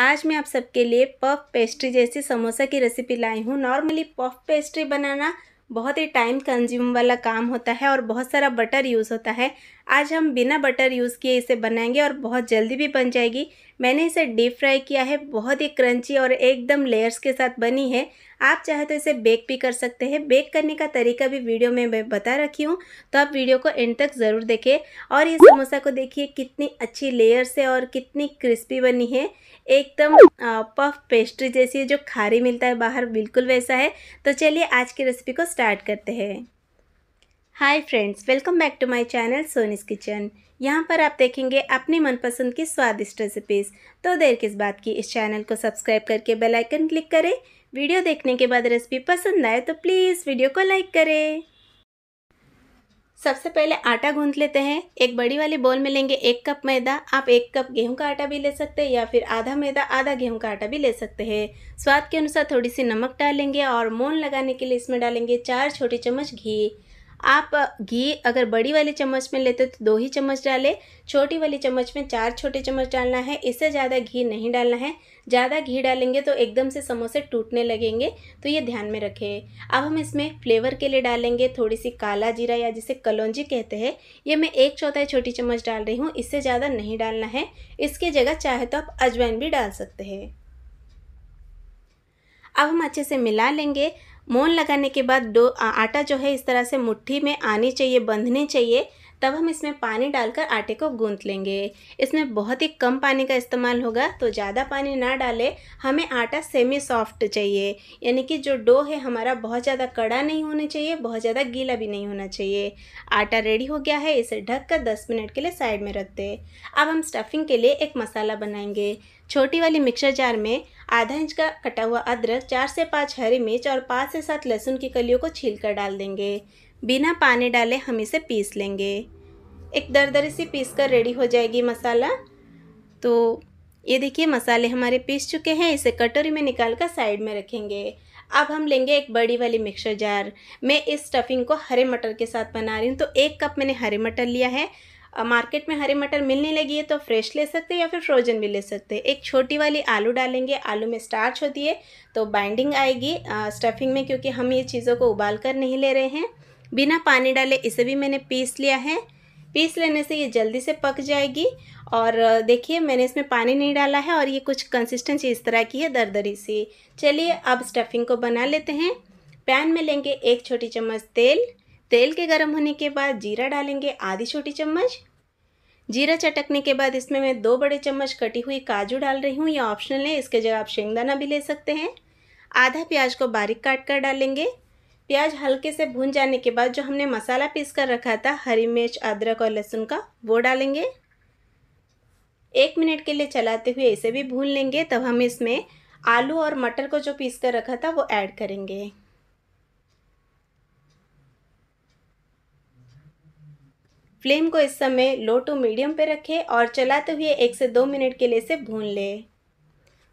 आज मैं आप सबके लिए पफ पेस्ट्री जैसी समोसा की रेसिपी लाई हूँ नॉर्मली पफ पेस्ट्री बनाना बहुत ही टाइम कंज्यूम वाला काम होता है और बहुत सारा बटर यूज़ होता है आज हम बिना बटर यूज़ किए इसे बनाएंगे और बहुत जल्दी भी बन जाएगी मैंने इसे डीप फ्राई किया है बहुत ही क्रंची और एकदम लेयर्स के साथ बनी है आप चाहे तो इसे बेक भी कर सकते हैं बेक करने का तरीका भी वीडियो में मैं बता रखी हूँ तो आप वीडियो को एंड तक ज़रूर देखें और ये समोसा को देखिए कितनी अच्छी लेयर्स है और कितनी क्रिस्पी बनी है एकदम पफ पेस्ट्री जैसी जो खारी मिलता है बाहर बिल्कुल वैसा है तो चलिए आज की रेसिपी को स्टार्ट करते हैं hi friends welcome back to my channel Soni's kitchen यहाँ पर आप देखेंगे अपनी मनपसंद की स्वादिष्ट रेसिपीज़ तो देर किस बात की इस चैनल को सब्सक्राइब करके बेल आइकन क्लिक करें वीडियो देखने के बाद रेसिपी पसंद आए तो प्लीज़ वीडियो को लाइक करें सबसे पहले आटा गूंथ लेते हैं एक बड़ी वाली बोल में लेंगे एक कप मैदा आप एक कप गेहूं का आटा भी ले सकते हैं या फिर आधा मैदा आधा गेहूं का आटा भी ले सकते हैं स्वाद के अनुसार थोड़ी सी नमक डालेंगे और मोन लगाने के लिए इसमें डालेंगे चार छोटी चम्मच घी आप घी अगर बड़ी वाली चम्मच में लेते तो दो ही चम्मच डालें छोटी वाली चम्मच में चार छोटे चम्मच डालना है इससे ज़्यादा घी नहीं डालना है ज़्यादा घी डालेंगे तो एकदम से समोसे टूटने लगेंगे तो ये ध्यान में रखें अब हम इसमें फ्लेवर के लिए डालेंगे थोड़ी सी काला जीरा या जिसे कलौजी कहते हैं ये मैं एक चौथाई छोटी चम्मच डाल रही हूँ इससे ज़्यादा नहीं डालना है इसकी जगह चाहे तो आप अजवाइन भी डाल सकते हैं अब हम अच्छे से मिला लेंगे मोन लगाने के बाद डो आटा जो है इस तरह से मुट्ठी में आनी चाहिए बंधनी चाहिए तब हम इसमें पानी डालकर आटे को गूंथ लेंगे इसमें बहुत ही कम पानी का इस्तेमाल होगा तो ज़्यादा पानी ना डालें हमें आटा सेमी सॉफ्ट चाहिए यानी कि जो डो है हमारा बहुत ज़्यादा कड़ा नहीं होना चाहिए बहुत ज़्यादा गीला भी नहीं होना चाहिए आटा रेडी हो गया है इसे ढक कर दस मिनट के लिए साइड में रख दें अब हम स्टफिंग के लिए एक मसाला बनाएंगे छोटी वाली मिक्सर जार में आधा इंच का कटा हुआ अदरक चार से पाँच हरी मिर्च और पाँच से सात लहसुन की कलियों को छील कर डाल देंगे बिना पानी डाले हम इसे पीस लेंगे एक दरदरी सी पीस कर रेडी हो जाएगी मसाला तो ये देखिए मसाले हमारे पीस चुके हैं इसे कटोरी में निकाल कर साइड में रखेंगे अब हम लेंगे एक बड़ी वाली मिक्सर जार मैं इस स्टफिंग को हरे मटर के साथ बना रही हूँ तो एक कप मैंने हरे मटर लिया है मार्केट में हरे मटर मिलने लगी है तो फ्रेश ले सकते हैं या फिर फ्रोजन भी ले सकते हैं एक छोटी वाली आलू डालेंगे आलू में स्टार्च होती है तो बाइंडिंग आएगी स्टफिंग में क्योंकि हम ये चीज़ों को उबाल कर नहीं ले रहे हैं बिना पानी डाले इसे भी मैंने पीस लिया है पीस लेने से ये जल्दी से पक जाएगी और देखिए मैंने इसमें पानी नहीं डाला है और ये कुछ कंसिस्टेंसी इस तरह की है दरदरी सी चलिए अब स्टफिंग को बना लेते हैं पैन में लेंगे एक छोटी चम्मच तेल तेल के गर्म होने के बाद जीरा डालेंगे आधी छोटी चम्मच जीरा चटकने के बाद इसमें मैं दो बड़े चम्मच कटी हुई काजू डाल रही हूँ यह ऑप्शनल है इसके जगह आप शेंगदाना भी ले सकते हैं आधा प्याज को बारीक काट कर डालेंगे प्याज हल्के से भून जाने के बाद जो हमने मसाला पीस कर रखा था हरी मिर्च अदरक और लहसुन का वो डालेंगे एक मिनट के लिए चलाते हुए इसे भी भून लेंगे तब हम इसमें आलू और मटर को जो पीस कर रखा था वो ऐड करेंगे फ्लेम को इस समय लो टू मीडियम पे रखें और चलाते हुए एक से दो मिनट के लिए इसे भून लें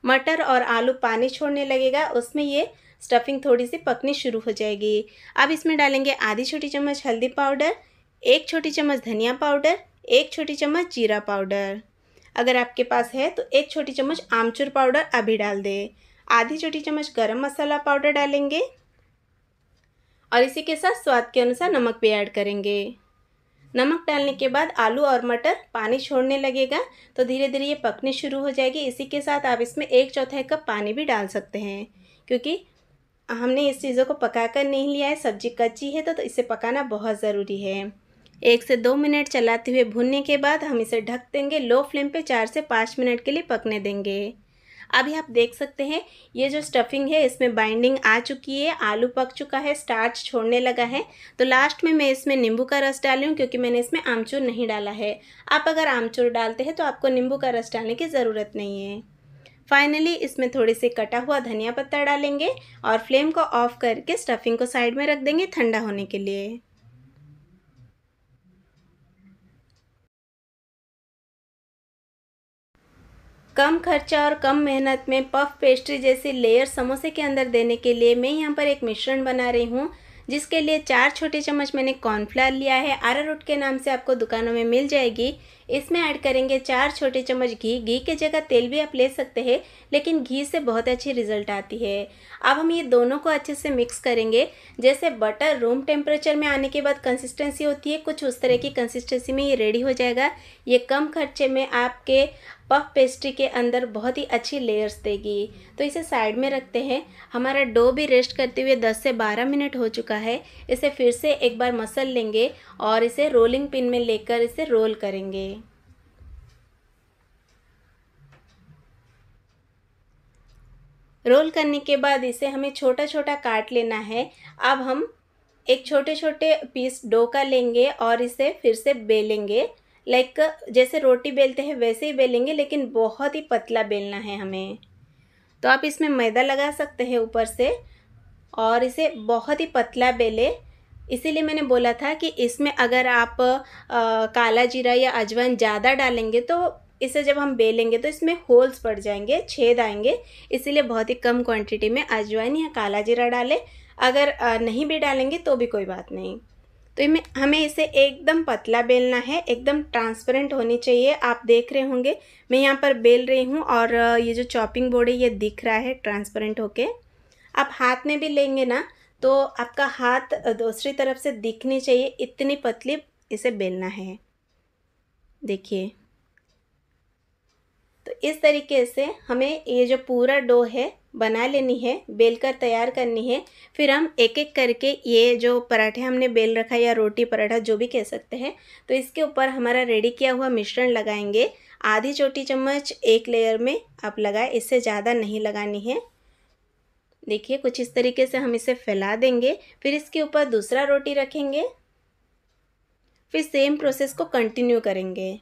मटर और आलू पानी छोड़ने लगेगा उसमें ये स्टफिंग थोड़ी सी पकनी शुरू हो जाएगी अब इसमें डालेंगे आधी छोटी चम्मच हल्दी पाउडर एक छोटी चम्मच धनिया पाउडर एक छोटी चम्मच जीरा पाउडर अगर आपके पास है तो एक छोटी चम्मच आमचूर पाउडर अभी डाल दें आधी छोटी चम्मच गरम मसाला पाउडर डालेंगे और इसी के साथ स्वाद के अनुसार नमक भी ऐड करेंगे नमक डालने के बाद आलू और मटर पानी छोड़ने लगेगा तो धीरे धीरे ये पकने शुरू हो जाएगी इसी के साथ आप इसमें एक चौथाई कप पानी भी डाल सकते हैं क्योंकि हमने इस चीज़ों को पका कर नहीं लिया है सब्जी कच्ची है तो, तो इसे पकाना बहुत ज़रूरी है एक से दो मिनट चलाते हुए भूनने के बाद हम इसे ढक देंगे लो फ्लेम पे चार से पाँच मिनट के लिए पकने देंगे अभी आप देख सकते हैं ये जो स्टफिंग है इसमें बाइंडिंग आ चुकी है आलू पक चुका है स्टार्च छोड़ने लगा है तो लास्ट में मैं इसमें नींबू का रस डाली हूँ क्योंकि मैंने इसमें आमचूर नहीं डाला है आप अगर आमचूर डालते हैं तो आपको नींबू का रस डालने की ज़रूरत नहीं है फाइनली इसमें थोड़े से कटा हुआ धनिया पत्ता डालेंगे और फ्लेम को ऑफ करके स्टफिंग को साइड में रख देंगे ठंडा होने के लिए कम खर्चा और कम मेहनत में पफ पेस्ट्री जैसे लेयर समोसे के अंदर देने के लिए मैं यहाँ पर एक मिश्रण बना रही हूँ जिसके लिए चार छोटे चम्मच मैंने कॉर्नफ्लावर लिया है आरारूट के नाम से आपको दुकानों में मिल जाएगी इसमें ऐड करेंगे चार छोटे चम्मच घी घी के जगह तेल भी आप ले सकते हैं लेकिन घी से बहुत अच्छी रिजल्ट आती है अब हम ये दोनों को अच्छे से मिक्स करेंगे जैसे बटर रूम टेम्परेचर में आने के बाद कंसिस्टेंसी होती है कुछ उस तरह की कंसिस्टेंसी में ये रेडी हो जाएगा ये कम खर्चे में आपके पफ पेस्ट्री के अंदर बहुत ही अच्छी लेयर्स देगी तो इसे साइड में रखते हैं हमारा डो भी रेस्ट करते हुए 10 से 12 मिनट हो चुका है इसे फिर से एक बार मसल लेंगे और इसे रोलिंग पिन में लेकर इसे रोल करेंगे रोल करने के बाद इसे हमें छोटा छोटा काट लेना है अब हम एक छोटे छोटे पीस डो का लेंगे और इसे फिर से बेलेंगे लाइक जैसे रोटी बेलते हैं वैसे ही बेलेंगे लेकिन बहुत ही पतला बेलना है हमें तो आप इसमें मैदा लगा सकते हैं ऊपर से और इसे बहुत ही पतला बेले इसीलिए मैंने बोला था कि इसमें अगर आप आ, काला जीरा या अजवाइन ज़्यादा डालेंगे तो इसे जब हम बेलेंगे तो इसमें होल्स पड़ जाएंगे छेद आएंगे इसीलिए बहुत ही कम क्वांटिटी में अजवाइन या काला जीरा डालें अगर नहीं भी डालेंगे तो भी कोई बात नहीं तो में हमें इसे एकदम पतला बेलना है एकदम ट्रांसपेरेंट होनी चाहिए आप देख रहे होंगे मैं यहाँ पर बेल रही हूँ और ये जो चॉपिंग बोर्ड है ये दिख रहा है ट्रांसपेरेंट होके आप हाथ में भी लेंगे ना तो आपका हाथ दूसरी तरफ से दिखनी चाहिए इतनी पतली इसे बेलना है देखिए तो इस तरीके से हमें ये जो पूरा डो है बना लेनी है बेल कर तैयार करनी है फिर हम एक एक करके ये जो पराठे हमने बेल रखा या रोटी पराठा जो भी कह सकते हैं तो इसके ऊपर हमारा रेडी किया हुआ मिश्रण लगाएंगे आधी छोटी चम्मच एक लेयर में आप लगाए इससे ज़्यादा नहीं लगानी है देखिए कुछ इस तरीके से हम इसे फैला देंगे फिर इसके ऊपर दूसरा रोटी रखेंगे फिर सेम प्रोसेस को कंटिन्यू करेंगे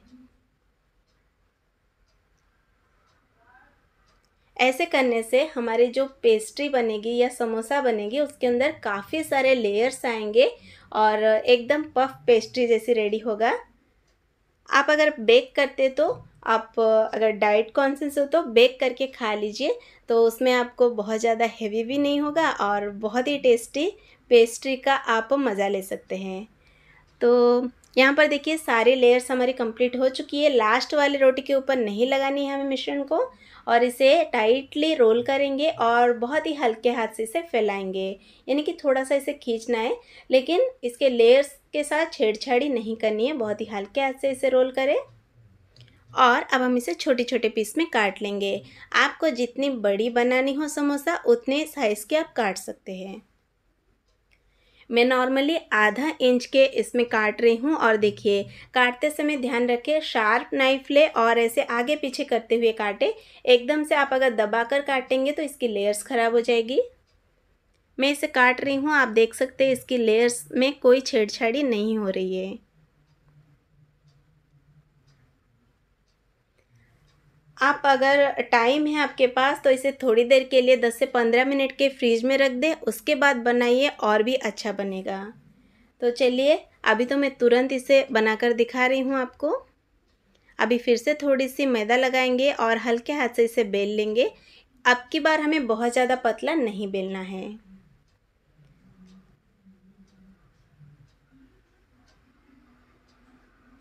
ऐसे करने से हमारी जो पेस्ट्री बनेगी या समोसा बनेगी उसके अंदर काफ़ी सारे लेयर्स आएंगे और एकदम पफ पेस्ट्री जैसी रेडी होगा आप अगर बेक करते तो आप अगर डाइट कॉन्सेंस हो तो बेक करके खा लीजिए तो उसमें आपको बहुत ज़्यादा हेवी भी नहीं होगा और बहुत ही टेस्टी पेस्ट्री का आप मज़ा ले सकते हैं तो यहाँ पर देखिए सारे लेयर्स हमारी कंप्लीट हो चुकी है लास्ट वाले रोटी के ऊपर नहीं लगानी है हमें मिश्रण को और इसे टाइटली रोल करेंगे और बहुत ही हल्के हाथ से इसे फैलाएंगे यानी कि थोड़ा सा इसे खींचना है लेकिन इसके लेयर्स के साथ छेड़छाड़ी नहीं करनी है बहुत ही हल्के हाथ से इसे रोल करें और अब हम इसे छोटे छोटे पीस में काट लेंगे आपको जितनी बड़ी बनानी हो समोसा उतने साइज़ के आप काट सकते हैं मैं नॉर्मली आधा इंच के इसमें काट रही हूँ और देखिए काटते समय ध्यान रखें शार्प नाइफ ले और ऐसे आगे पीछे करते हुए काटें एकदम से आप अगर दबा कर काटेंगे तो इसकी लेयर्स ख़राब हो जाएगी मैं इसे काट रही हूँ आप देख सकते हैं इसकी लेयर्स में कोई छेड़छाड़ी नहीं हो रही है आप अगर टाइम है आपके पास तो इसे थोड़ी देर के लिए 10 से 15 मिनट के फ्रिज में रख दें उसके बाद बनाइए और भी अच्छा बनेगा तो चलिए अभी तो मैं तुरंत इसे बनाकर दिखा रही हूँ आपको अभी फिर से थोड़ी सी मैदा लगाएंगे और हल्के हाथ से इसे बेल लेंगे अब की बार हमें बहुत ज़्यादा पतला नहीं बेलना है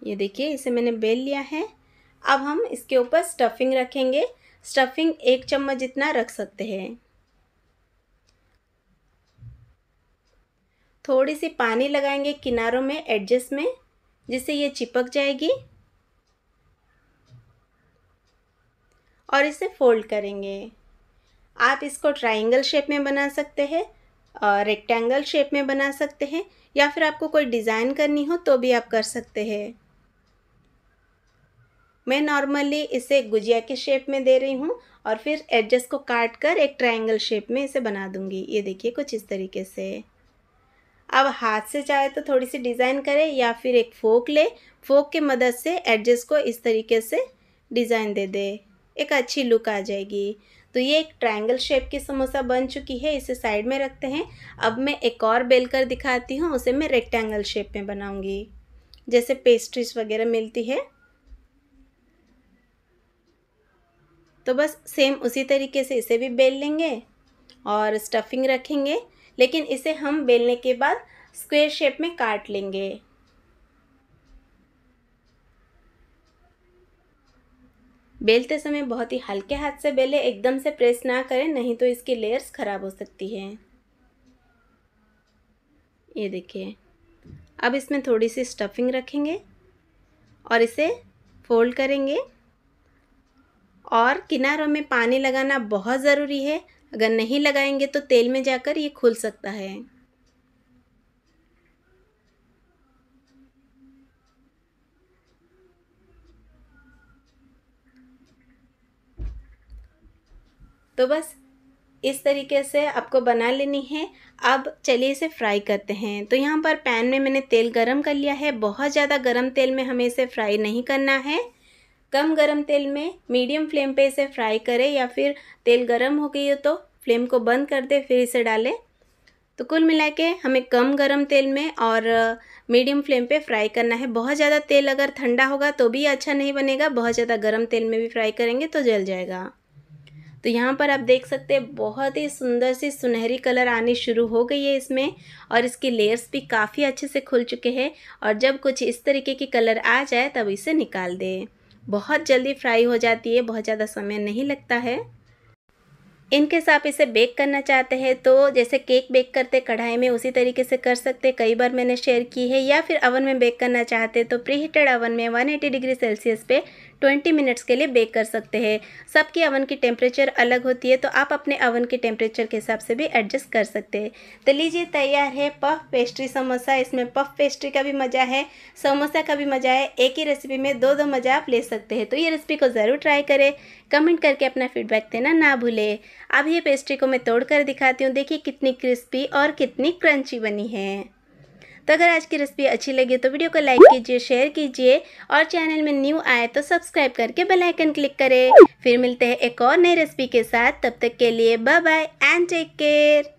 ये देखिए इसे मैंने बेल लिया है अब हम इसके ऊपर स्टफिंग रखेंगे स्टफिंग एक चम्मच जितना रख सकते हैं थोड़ी सी पानी लगाएंगे किनारों में एडजस्ट में जिससे ये चिपक जाएगी और इसे फोल्ड करेंगे आप इसको ट्राइंगल शेप में बना सकते हैं और रेक्टेंगल शेप में बना सकते हैं या फिर आपको कोई डिज़ाइन करनी हो तो भी आप कर सकते हैं मैं नॉर्मली इसे गुजिया के शेप में दे रही हूँ और फिर एडजस्ट को काट कर एक ट्रायंगल शेप में इसे बना दूँगी ये देखिए कुछ इस तरीके से अब हाथ से चाहे तो थोड़ी सी डिज़ाइन करें या फिर एक फोक ले फोक के मदद से एडजस्ट को इस तरीके से डिज़ाइन दे दे एक अच्छी लुक आ जाएगी तो ये एक ट्रायंगल शेप की समोसा बन चुकी है इसे साइड में रखते हैं अब मैं एक और बेल कर दिखाती हूँ उसे मैं रेक्टेंगल शेप में बनाऊँगी जैसे पेस्ट्रीज वगैरह मिलती है तो बस सेम उसी तरीके से इसे भी बेल लेंगे और स्टफिंग रखेंगे लेकिन इसे हम बेलने के बाद स्क्वेयर शेप में काट लेंगे बेलते समय बहुत ही हल्के हाथ से बेले एकदम से प्रेस ना करें नहीं तो इसकी लेयर्स ख़राब हो सकती है ये देखिए अब इसमें थोड़ी सी स्टफिंग रखेंगे और इसे फोल्ड करेंगे और किनारों में पानी लगाना बहुत ज़रूरी है अगर नहीं लगाएंगे तो तेल में जाकर ये खुल सकता है तो बस इस तरीके से आपको बना लेनी है अब चलिए इसे फ्राई करते हैं तो यहाँ पर पैन में मैंने तेल गरम कर लिया है बहुत ज़्यादा गरम तेल में हमें इसे फ्राई नहीं करना है कम गरम तेल में मीडियम फ्लेम पे इसे फ्राई करें या फिर तेल गरम हो गई हो तो फ्लेम को बंद कर दे फिर इसे डालें तो कुल मिला के हमें कम गरम तेल में और मीडियम फ्लेम पे फ्राई करना है बहुत ज़्यादा तेल अगर ठंडा होगा तो भी अच्छा नहीं बनेगा बहुत ज़्यादा गरम तेल में भी फ्राई करेंगे तो जल जाएगा तो यहाँ पर आप देख सकते हैं बहुत ही सुंदर सी सुनहरी कलर आनी शुरू हो गई है इसमें और इसके लेयर्स भी काफ़ी अच्छे से खुल चुके हैं और जब कुछ इस तरीके की कलर आ जाए तब इसे निकाल दें बहुत जल्दी फ्राई हो जाती है बहुत ज़्यादा समय नहीं लगता है इनके साथ इसे बेक करना चाहते हैं तो जैसे केक बेक करते कढ़ाई में उसी तरीके से कर सकते कई बार मैंने शेयर की है या फिर अवन में बेक करना चाहते तो प्री हीटेड अवन में 180 डिग्री सेल्सियस पे 20 मिनट्स के लिए बेक कर सकते हैं सबकी अवन की टेम्परेचर अलग होती है तो आप अपने अवन के टेम्परेचर के हिसाब से भी एडजस्ट कर सकते हैं तो लीजिए तैयार है पफ पेस्ट्री समोसा इसमें पफ पेस्ट्री का भी मज़ा है समोसा का भी मज़ा है एक ही रेसिपी में दो दो मज़ा आप ले सकते हैं तो ये रेसिपी को ज़रूर ट्राई करें कमेंट करके अपना फीडबैक देना ना भूलें अब ये पेस्ट्री को मैं तोड़ कर दिखाती हूँ देखिए कितनी क्रिस्पी और कितनी क्रंची बनी है तो अगर आज की रेसिपी अच्छी लगी तो वीडियो को लाइक कीजिए शेयर कीजिए और चैनल में न्यू आए तो सब्सक्राइब करके बेल आइकन क्लिक करें फिर मिलते हैं एक और नई रेसिपी के साथ तब तक के लिए bye bye and take care